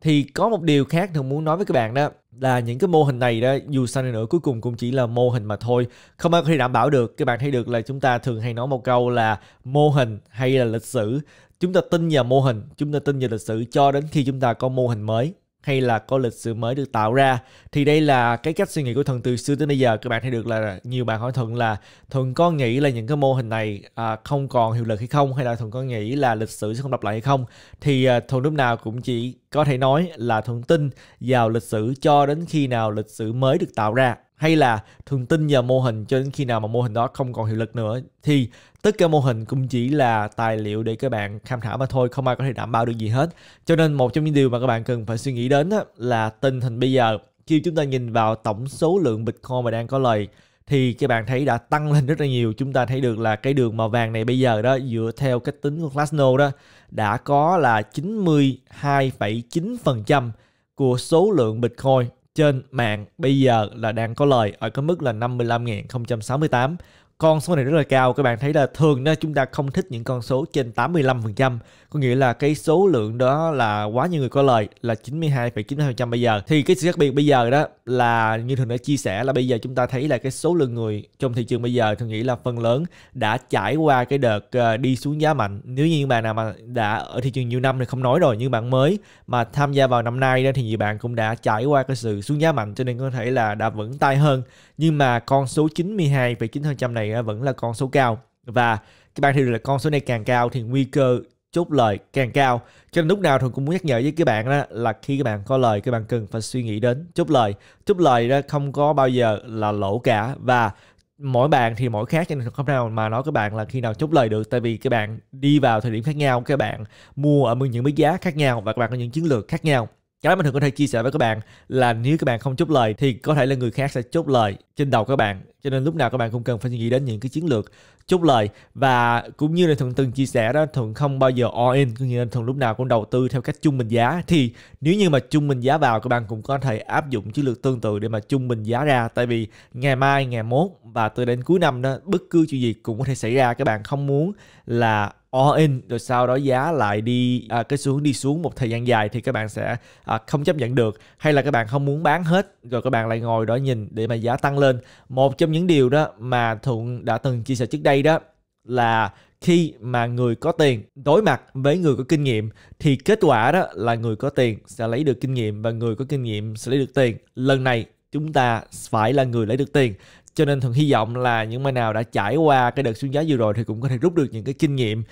thì có một điều khác thường muốn nói với các bạn đó là những cái mô hình này đó dù sao này nữa cuối cùng cũng chỉ là mô hình mà thôi không ai có thể đảm bảo được các bạn thấy được là chúng ta thường hay nói một câu là mô hình hay là lịch sử chúng ta tin vào mô hình chúng ta tin vào lịch sử cho đến khi chúng ta có mô hình mới hay là có lịch sử mới được tạo ra thì đây là cái cách suy nghĩ của thuận từ xưa tới bây giờ các bạn thấy được là nhiều bạn hỏi thuận là thuận có nghĩ là những cái mô hình này à, không còn hiệu lực hay không hay là thuận có nghĩ là lịch sử sẽ không lặp lại hay không thì à, thuận lúc nào cũng chỉ có thể nói là thuận tin vào lịch sử cho đến khi nào lịch sử mới được tạo ra hay là thường tin vào mô hình cho đến khi nào mà mô hình đó không còn hiệu lực nữa thì tất cả mô hình cũng chỉ là tài liệu để các bạn tham khảo mà thôi không ai có thể đảm bảo được gì hết cho nên một trong những điều mà các bạn cần phải suy nghĩ đến là tình hình bây giờ khi chúng ta nhìn vào tổng số lượng bitcoin mà đang có lời thì các bạn thấy đã tăng lên rất là nhiều chúng ta thấy được là cái đường màu vàng này bây giờ đó dựa theo cách tính của Glassnode đó đã có là 92,9% của số lượng Bitcoin trên mạng bây giờ là đang có lời ở cái mức là 55.068 con số này rất là cao các bạn thấy là thường đó chúng ta không thích những con số trên 85% có nghĩa là cái số lượng đó là quá nhiều người có lời là 92,9% bây giờ thì cái sự khác biệt bây giờ đó là như thường đã chia sẻ là bây giờ chúng ta thấy là cái số lượng người trong thị trường bây giờ thường nghĩ là phần lớn đã trải qua cái đợt ờ, đi xuống giá mạnh nếu như bạn nào mà đã ở thị trường nhiều năm thì không nói rồi nhưng bạn mới mà tham gia vào năm nay đó thì nhiều bạn cũng đã trải qua cái sự xuống giá mạnh cho nên có thể là đã vững tay hơn nhưng mà con số 92,9% này vẫn là con số cao và các bạn thì là con số này càng cao thì nguy cơ chốt lời càng cao cho nên lúc nào thường cũng muốn nhắc nhở với các bạn đó là khi các bạn có lời các bạn cần phải suy nghĩ đến chốt lời chốt lời đó không có bao giờ là lỗ cả và mỗi bạn thì mỗi khác cho nên không nào mà nói các bạn là khi nào chốt lời được tại vì các bạn đi vào thời điểm khác nhau các bạn mua ở những mức giá khác nhau và các bạn có những chiến lược khác nhau cái mà thường có thể chia sẻ với các bạn là nếu các bạn không chốt lời thì có thể là người khác sẽ chốt lời trên đầu các bạn cho nên lúc nào các bạn cũng cần phải nghĩ đến những cái chiến lược chốt lời và cũng như là thường từng chia sẻ đó thường không bao giờ all in có nghĩa là thường lúc nào cũng đầu tư theo cách trung bình giá thì nếu như mà trung bình giá vào các bạn cũng có thể áp dụng chiến lược tương tự để mà trung bình giá ra tại vì ngày mai ngày mốt và từ đến cuối năm đó bất cứ chuyện gì cũng có thể xảy ra các bạn không muốn là all in rồi sau đó giá lại đi à, cái xuống đi xuống một thời gian dài thì các bạn sẽ à, không chấp nhận được hay là các bạn không muốn bán hết rồi các bạn lại ngồi đó nhìn để mà giá tăng lên một trong những điều đó mà thuận đã từng chia sẻ trước đây đó là khi mà người có tiền đối mặt với người có kinh nghiệm thì kết quả đó là người có tiền sẽ lấy được kinh nghiệm và người có kinh nghiệm sẽ lấy được tiền lần này chúng ta phải là người lấy được tiền cho nên thường hy vọng là những bạn nào đã trải qua cái đợt xuống giá vừa rồi thì cũng có thể rút được những cái kinh nghiệm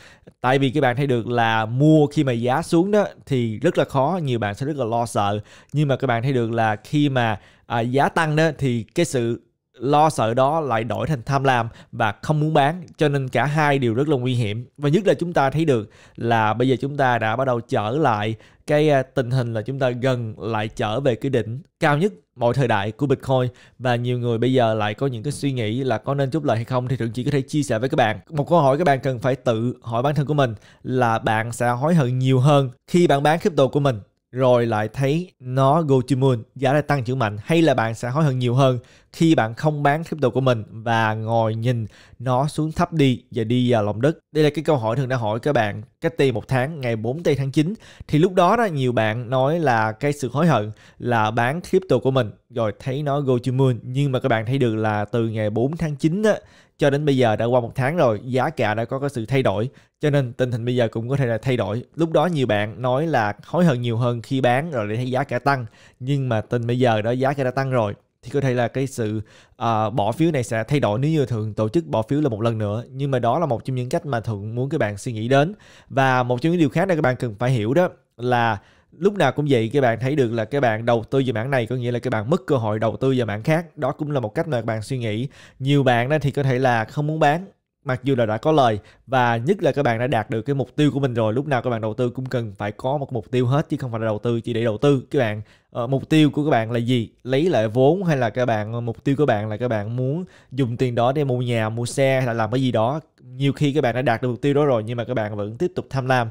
tại vì các bạn thấy được là mua khi mà giá xuống đó thì rất là khó nhiều bạn sẽ rất là lo sợ nhưng mà các bạn thấy được là khi mà à, giá tăng đó thì cái sự lo sợ đó lại đổi thành tham lam và không muốn bán cho nên cả hai đều rất là nguy hiểm và nhất là chúng ta thấy được là bây giờ chúng ta đã bắt đầu trở lại cái à, tình hình là chúng ta gần lại trở về cái đỉnh cao nhất mọi thời đại của Bitcoin và nhiều người bây giờ lại có những cái suy nghĩ là có nên chốt lời hay không thì Thượng chỉ có thể chia sẻ với các bạn. Một câu hỏi các bạn cần phải tự hỏi bản thân của mình là bạn sẽ hối hận nhiều hơn khi bạn bán crypto của mình rồi lại thấy nó go to moon giá lại tăng trưởng mạnh hay là bạn sẽ hối hận nhiều hơn khi bạn không bán crypto của mình và ngồi nhìn nó xuống thấp đi và đi vào lòng đất đây là cái câu hỏi thường đã hỏi các bạn cách đây một tháng ngày 4 tây tháng 9 thì lúc đó đó nhiều bạn nói là cái sự hối hận là bán crypto của mình rồi thấy nó go to moon nhưng mà các bạn thấy được là từ ngày 4 tháng 9 đó, cho đến bây giờ đã qua một tháng rồi giá cả đã có cái sự thay đổi cho nên tình hình bây giờ cũng có thể là thay đổi lúc đó nhiều bạn nói là hối hận nhiều hơn khi bán rồi để thấy giá cả tăng nhưng mà tình bây giờ đó giá cả đã tăng rồi thì có thể là cái sự uh, bỏ phiếu này sẽ thay đổi nếu như thường tổ chức bỏ phiếu là một lần nữa nhưng mà đó là một trong những cách mà thường muốn các bạn suy nghĩ đến và một trong những điều khác là các bạn cần phải hiểu đó là lúc nào cũng vậy các bạn thấy được là các bạn đầu tư vào mảng này có nghĩa là các bạn mất cơ hội đầu tư vào mảng khác đó cũng là một cách mà các bạn suy nghĩ nhiều bạn đó thì có thể là không muốn bán mặc dù là đã có lời và nhất là các bạn đã đạt được cái mục tiêu của mình rồi lúc nào các bạn đầu tư cũng cần phải có một mục tiêu hết chứ không phải là đầu tư chỉ để đầu tư các bạn uh, mục tiêu của các bạn là gì lấy lại vốn hay là các bạn ờ, mục tiêu của bạn là các bạn muốn dùng tiền đó để mua nhà mua xe hay là làm cái gì đó nhiều khi các bạn đã đạt được mục tiêu đó rồi nhưng mà các bạn vẫn tiếp tục tham lam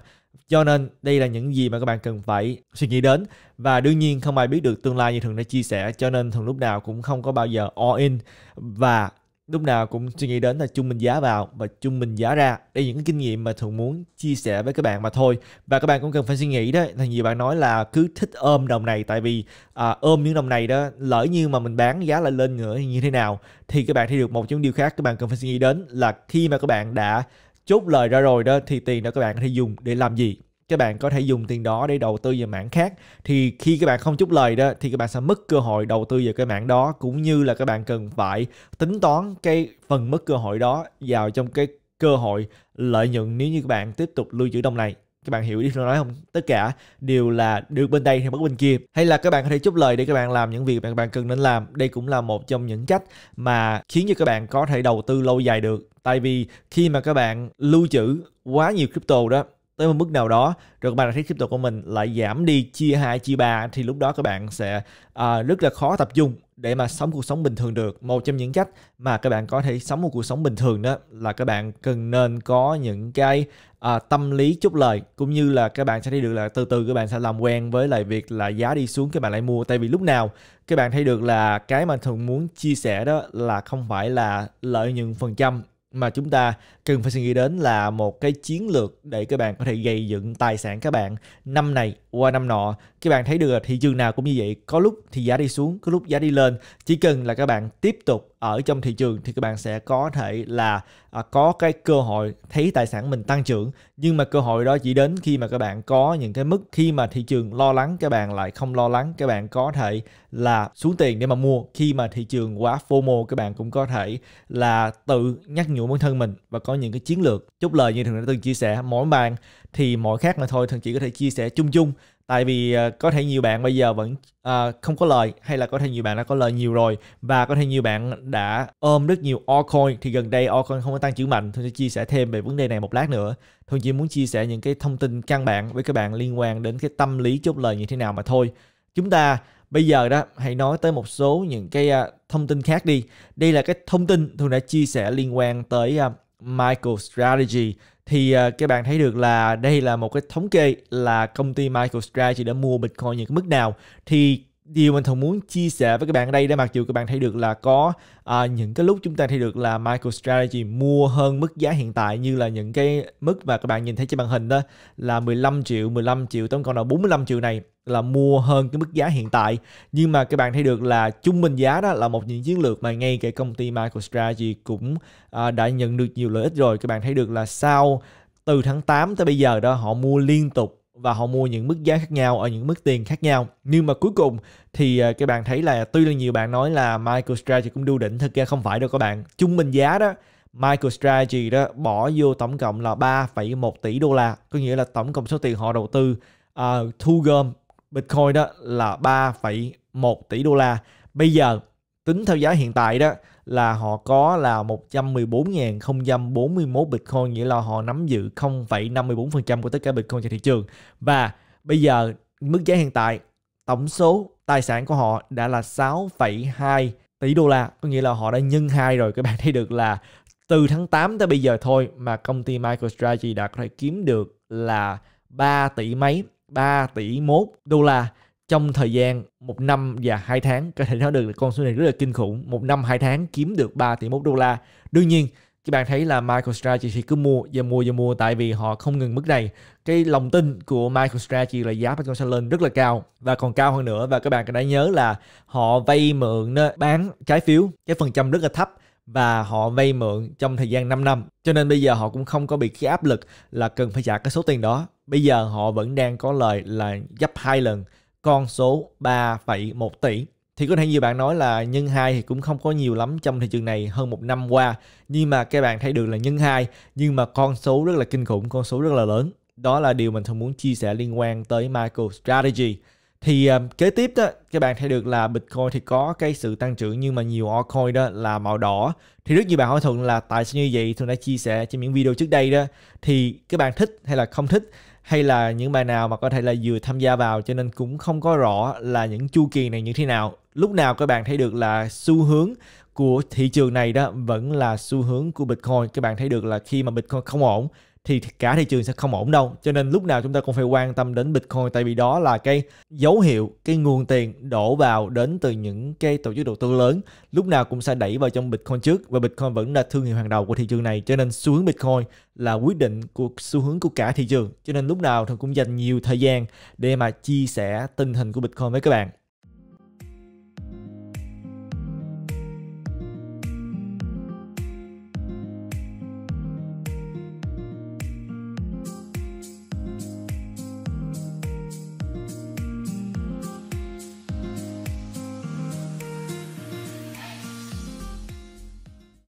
cho nên đây là những gì mà các bạn cần phải suy nghĩ đến và đương nhiên không ai biết được tương lai như Thường đã chia sẻ cho nên Thường lúc nào cũng không có bao giờ all in và lúc nào cũng suy nghĩ đến là chung mình giá vào và chung mình giá ra đây là những kinh nghiệm mà thường muốn chia sẻ với các bạn mà thôi và các bạn cũng cần phải suy nghĩ đó là nhiều bạn nói là cứ thích ôm đồng này tại vì à, ôm những đồng này đó lỡ như mà mình bán giá lại lên nữa như thế nào thì các bạn thấy được một trong điều khác các bạn cần phải suy nghĩ đến là khi mà các bạn đã chốt lời ra rồi đó thì tiền đó các bạn có thể dùng để làm gì các bạn có thể dùng tiền đó để đầu tư vào mảng khác thì khi các bạn không chốt lời đó thì các bạn sẽ mất cơ hội đầu tư vào cái mảng đó cũng như là các bạn cần phải tính toán cái phần mất cơ hội đó vào trong cái cơ hội lợi nhuận nếu như các bạn tiếp tục lưu trữ đồng này các bạn hiểu đi tôi nói không tất cả đều là được bên đây hay mất bên kia hay là các bạn có thể chốt lời để các bạn làm những việc các bạn cần nên làm đây cũng là một trong những cách mà khiến cho các bạn có thể đầu tư lâu dài được tại vì khi mà các bạn lưu trữ quá nhiều crypto đó tới một mức nào đó rồi các bạn thấy crypto của mình lại giảm đi chia hai chia ba thì lúc đó các bạn sẽ à, rất là khó tập trung để mà sống cuộc sống bình thường được. Một trong những cách mà các bạn có thể sống một cuộc sống bình thường đó là các bạn cần nên có những cái à, tâm lý chút lời cũng như là các bạn sẽ thấy được là từ từ các bạn sẽ làm quen với lại việc là giá đi xuống các bạn lại mua tại vì lúc nào các bạn thấy được là cái mà thường muốn chia sẻ đó là không phải là lợi nhuận phần trăm mà chúng ta cần phải suy nghĩ đến là một cái chiến lược để các bạn có thể gây dựng tài sản các bạn năm này qua năm nọ các bạn thấy được thị trường nào cũng như vậy có lúc thì giá đi xuống có lúc giá đi lên chỉ cần là các bạn tiếp tục ở trong thị trường thì các bạn sẽ có thể là à, có cái cơ hội thấy tài sản mình tăng trưởng nhưng mà cơ hội đó chỉ đến khi mà các bạn có những cái mức khi mà thị trường lo lắng các bạn lại không lo lắng các bạn có thể là xuống tiền để mà mua khi mà thị trường quá phô mô các bạn cũng có thể là tự nhắc nhủ bản thân mình và có những cái chiến lược chốt lời như thường đã từng chia sẻ mỗi bạn thì mỗi khác mà thôi thường chỉ có thể chia sẻ chung chung tại vì ờ, có thể nhiều bạn bây giờ vẫn uh, không có lời hay là có thể nhiều bạn đã có lời nhiều rồi và có thể nhiều bạn đã ôm rất nhiều altcoin thì gần đây altcoin không có tăng trưởng mạnh tôi sẽ chia sẻ thêm về vấn đề này một lát nữa thường chỉ muốn chia sẻ những cái thông tin căn bản với các bạn liên quan đến cái tâm lý chốt lời như thế nào mà thôi chúng ta bây giờ đó hãy nói tới một số những cái ờ, thông tin khác đi đây là cái thông tin tôi đã chia sẻ liên quan tới Michael Strategy thì ờ, các bạn thấy được là đây là một cái thống kê là công ty Michael Strategy đã mua Bitcoin những cái mức nào thì điều mình thường muốn chia sẻ với các bạn ở đây để mặc dù các bạn thấy được là có à, những cái lúc chúng ta thấy được là MicroStrategy mua hơn mức giá hiện tại như là những cái mức mà các bạn nhìn thấy trên màn hình đó là 15 triệu, 15 triệu tổng cộng là 45 triệu này là mua hơn cái mức giá hiện tại nhưng mà các bạn thấy được là trung bình giá đó là một những chiến lược mà ngay cả công ty MicroStrategy cũng à, đã nhận được nhiều lợi ích rồi các bạn thấy được là sau từ tháng 8 tới bây giờ đó họ mua liên tục và họ mua những mức giá khác nhau ở những mức tiền khác nhau nhưng mà cuối cùng thì à, các bạn thấy là tuy là nhiều bạn nói là MicroStrategy cũng đưa đỉnh thực ra không phải đâu các bạn trung bình giá đó MicroStrategy đó bỏ vô tổng cộng là 3,1 tỷ đô la có nghĩa là tổng cộng số tiền họ đầu tư uh, thu gom Bitcoin đó là 3,1 tỷ đô la bây giờ tính theo giá hiện tại đó là họ có là 114.041 Bitcoin nghĩa là họ nắm giữ 0,54% của tất cả Bitcoin trên thị trường. Và bây giờ mức giá hiện tại tổng số tài sản của họ đã là 6,2 tỷ đô la, có nghĩa là họ đã nhân hai rồi các bạn thấy được là từ tháng 8 tới bây giờ thôi mà công ty MicroStrategy đã có thể kiếm được là 3 tỷ mấy, 3 tỷ 1 đô la trong thời gian một năm và hai tháng có thể nói được là con số này rất là kinh khủng một năm hai tháng kiếm được 3 tỷ mốt đô la đương nhiên các bạn thấy là Michael Strategy cứ mua và mua và mua tại vì họ không ngừng mức này cái lòng tin của Michael Strategy là giá Bitcoin sẽ lên rất là cao và còn cao hơn nữa và các bạn đã nhớ là họ vay mượn bán trái phiếu cái phần trăm rất là thấp và họ vay mượn trong thời gian 5 năm. Cho nên bây giờ họ cũng không có bị cái áp lực là cần phải trả cái số tiền đó. Bây giờ họ vẫn đang có lời là gấp hai lần con số 3,1 tỷ. Thì có thể nhiều bạn nói là nhân 2 thì cũng không có nhiều lắm trong thị trường này hơn một năm qua. Nhưng mà các bạn thấy được là nhân 2 nhưng mà con số rất là kinh khủng, con số rất là lớn. Đó là điều mình thường muốn chia sẻ liên quan tới micro strategy thì uh, kế tiếp đó các bạn thấy được là Bitcoin thì có cái sự tăng trưởng nhưng mà nhiều altcoin đó là màu đỏ thì rất nhiều bạn hỏi thuận là tại sao như vậy thuận đã chia sẻ trong những video trước đây đó thì các bạn thích hay là không thích hay là những bài nào mà có thể là vừa tham gia vào cho nên cũng không có rõ là những chu kỳ này như thế nào lúc nào các bạn thấy được là xu hướng của thị trường này đó vẫn là xu hướng của Bitcoin các bạn thấy được là khi mà Bitcoin không ổn thì cả thị trường sẽ không ổn đâu cho nên lúc nào chúng ta cũng phải quan tâm đến bitcoin tại vì đó là cái dấu hiệu cái nguồn tiền đổ vào đến từ những cái tổ chức đầu tư lớn lúc nào cũng sẽ đẩy vào trong bitcoin trước và bitcoin vẫn là thương hiệu hàng đầu của thị trường này cho nên xu hướng bitcoin là quyết định của xu hướng của cả thị trường cho nên lúc nào thì cũng dành nhiều thời gian để mà chia sẻ tình hình của bitcoin với các bạn